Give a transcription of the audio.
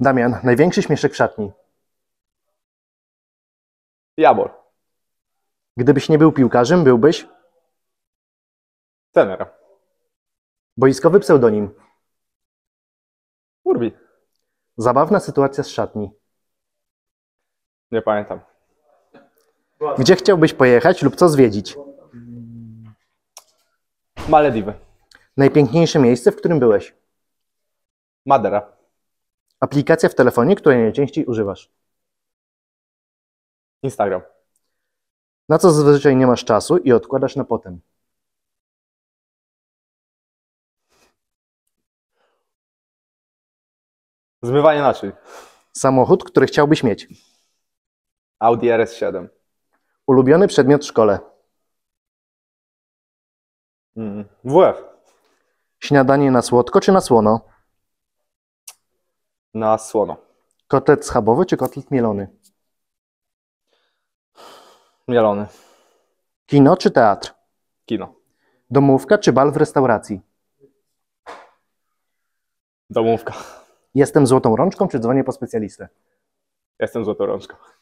Damian, największy śmieszek w szatni. Jabor. Gdybyś nie był piłkarzem, byłbyś? Tenera. Boiskowy pseudonim. Urbi. Zabawna sytuacja z szatni. Nie pamiętam. Gdzie chciałbyś pojechać lub co zwiedzić? Malediwy. Najpiękniejsze miejsce, w którym byłeś? Madera. Aplikacja w telefonie, której najczęściej używasz. Instagram. Na co zazwyczaj nie masz czasu i odkładasz na potem. Zmywanie naczyń. Samochód, który chciałbyś mieć. Audi RS7. Ulubiony przedmiot w szkole. Mm, WF. Śniadanie na słodko czy na słono? na słono. Kotlet schabowy czy kotlet mielony? Mielony. Kino czy teatr? Kino. Domówka czy bal w restauracji? Domówka. Jestem złotą rączką czy dzwonię po specjalistę? Jestem złotą rączką.